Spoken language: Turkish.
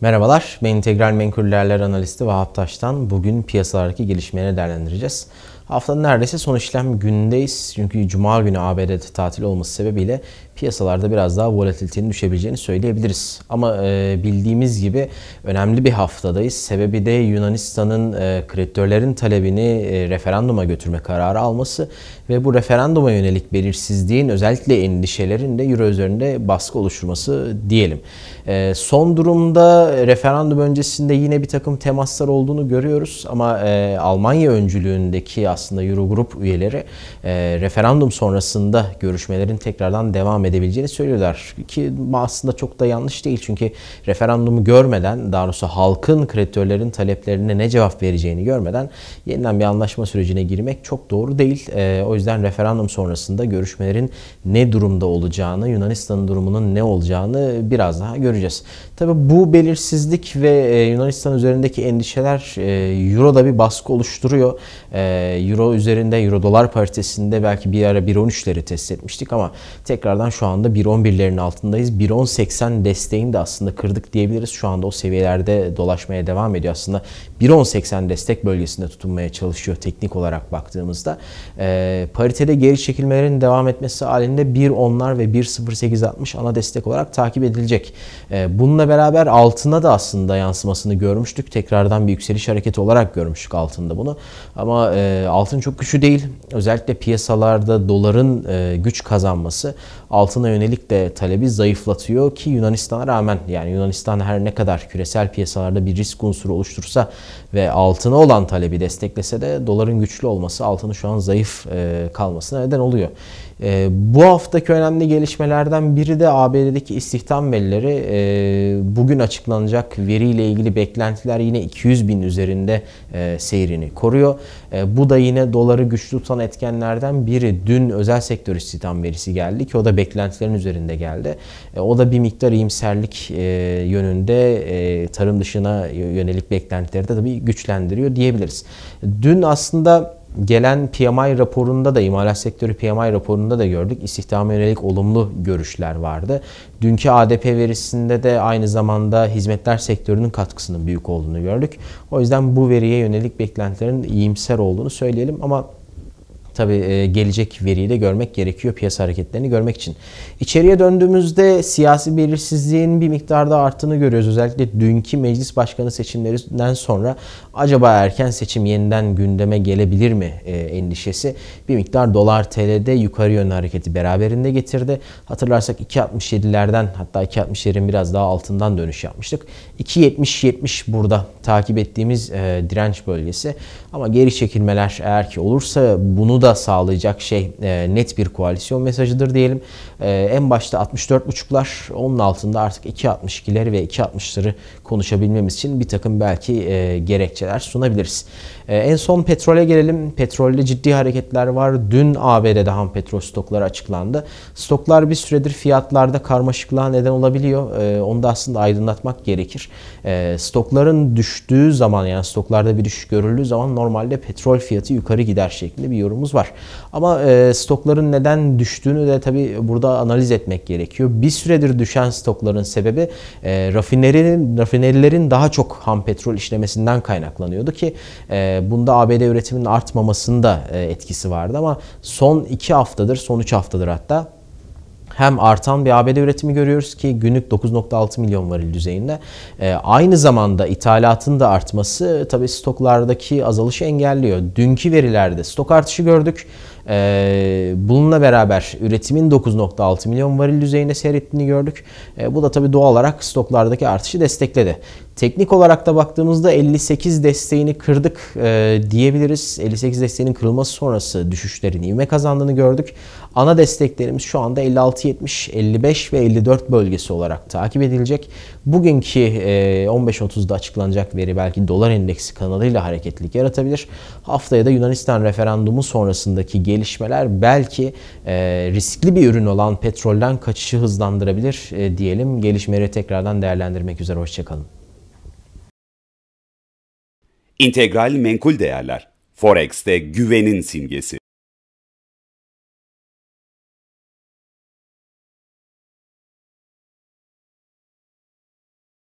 Merhabalar, ben İntegral Menkul Değerler Analisti Vahap Taş'tan bugün piyasalardaki gelişmeleri değerlendireceğiz. Haftanın neredeyse son işlem günündeyiz. Çünkü Cuma günü ABD'de tatil olması sebebiyle piyasalarda biraz daha volatilitenin düşebileceğini söyleyebiliriz. Ama e, bildiğimiz gibi önemli bir haftadayız. Sebebi de Yunanistan'ın e, kreditörlerin talebini e, referanduma götürme kararı alması ve bu referanduma yönelik belirsizliğin özellikle endişelerin de Euro üzerinde baskı oluşturması diyelim. E, son durumda referandum öncesinde yine bir takım temaslar olduğunu görüyoruz ama Almanya öncülüğündeki aslında aslında Eurogrup üyeleri e, referandum sonrasında görüşmelerin tekrardan devam edebileceğini söylüyorlar. Ki aslında çok da yanlış değil çünkü referandumu görmeden daha doğrusu halkın kreditörlerin taleplerine ne cevap vereceğini görmeden yeniden bir anlaşma sürecine girmek çok doğru değil. E, o yüzden referandum sonrasında görüşmelerin ne durumda olacağını, Yunanistan'ın durumunun ne olacağını biraz daha göreceğiz. Tabi bu belirsizlik ve e, Yunanistan üzerindeki endişeler e, Euro'da bir baskı oluşturuyor. E, Euro üzerinde, Euro dolar paritesinde belki bir ara 1.13'leri test etmiştik ama tekrardan şu anda 1.11'lerin altındayız. 1.10.80 desteğini de aslında kırdık diyebiliriz. Şu anda o seviyelerde dolaşmaya devam ediyor. Aslında 1.10.80 destek bölgesinde tutunmaya çalışıyor teknik olarak baktığımızda. E, paritede geri çekilmelerin devam etmesi halinde 1.10'lar ve 1.08.60 ana destek olarak takip edilecek. E, bununla beraber altına da aslında yansımasını görmüştük. Tekrardan bir yükseliş hareketi olarak görmüştük altında bunu. Ama e, altın çok güçlü değil. Özellikle piyasalarda doların e, güç kazanması altına yönelik de talebi zayıflatıyor ki Yunanistan'a rağmen yani Yunanistan her ne kadar küresel piyasalarda bir risk unsuru oluştursa ve altına olan talebi desteklese de doların güçlü olması altının şu an zayıf e, kalmasına neden oluyor. E, bu haftaki önemli gelişmelerden biri de ABD'deki istihdam verileri. E, bugün açıklanacak veriyle ilgili beklentiler yine 200 bin üzerinde e, seyrini koruyor. E, bu da yine doları güçlü tutan etkenlerden biri dün özel sektör istihdam verisi geldi ki o da beklentilerin üzerinde geldi. E, o da bir miktar iyimserlik e, yönünde e, tarım dışına yönelik beklentileri de tabii güçlendiriyor diyebiliriz. Dün aslında gelen PMI raporunda da imalat sektörü PMI raporunda da gördük. İstihdama yönelik olumlu görüşler vardı. Dünkü ADP verisinde de aynı zamanda hizmetler sektörünün katkısının büyük olduğunu gördük. O yüzden bu veriye yönelik beklentilerin iyimser olduğunu söyleyelim ama tabii e, gelecek veriyi de görmek gerekiyor piyasa hareketlerini görmek için. İçeriye döndüğümüzde siyasi belirsizliğin bir miktarda arttığını görüyoruz. Özellikle dünkü meclis başkanı seçimlerinden sonra acaba erken seçim yeniden gündeme gelebilir mi e, endişesi bir miktar dolar TL'de yukarı yönlü hareketi beraberinde getirdi. Hatırlarsak 2.67'lerden hatta 2.60'ların biraz daha altından dönüş yapmıştık. 2.70-70 burada takip ettiğimiz e, direnç bölgesi ama geri çekilmeler eğer ki olursa bunu da sağlayacak şey e, net bir koalisyon mesajıdır diyelim. E, en başta 64.5'lar onun altında artık 2.62'leri ve 2.60'ları konuşabilmemiz için bir takım belki e, gerekçeler sunabiliriz. E, en son petrole gelelim. Petrolde ciddi hareketler var. Dün ABD'de ham petrol stokları açıklandı. Stoklar bir süredir fiyatlarda karmaşıklığa neden olabiliyor. E, onu da aslında aydınlatmak gerekir. E, stokların düştüğü zaman yani stoklarda bir düşüş görüldüğü zaman normalde petrol fiyatı yukarı gider şeklinde bir yorumumuz sorunumuz var. Ama e, stokların neden düştüğünü de tabi burada analiz etmek gerekiyor. Bir süredir düşen stokların sebebi e, rafinerilerin, rafinerilerin daha çok ham petrol işlemesinden kaynaklanıyordu ki e, bunda ABD üretiminin artmamasında e, etkisi vardı ama son 2 haftadır, son 3 haftadır hatta hem artan bir ABD üretimi görüyoruz ki günlük 9.6 milyon varil düzeyinde. E, aynı zamanda ithalatın da artması tabii stoklardaki azalışı engelliyor. Dünkü verilerde stok artışı gördük. Ee, bununla beraber üretimin 9.6 milyon varil düzeyine seyrettiğini gördük. Ee, bu da tabii doğal olarak stoklardaki artışı destekledi. Teknik olarak da baktığımızda 58 desteğini kırdık e, diyebiliriz. 58 desteğinin kırılması sonrası düşüşlerin ivme kazandığını gördük. Ana desteklerimiz şu anda 56-70, 55 ve 54 bölgesi olarak takip edilecek. Bugünkü e, 15.30'da açıklanacak veri belki dolar endeksi kanalıyla hareketlilik yaratabilir. Haftaya da Yunanistan referandumu sonrasındaki gelir gelişmeler belki e, riskli bir ürün olan petrolden kaçışı hızlandırabilir e, diyelim. Gelişmeleri tekrardan değerlendirmek üzere hoşçakalın. İntegral menkul değerler. Forex'te güvenin simgesi.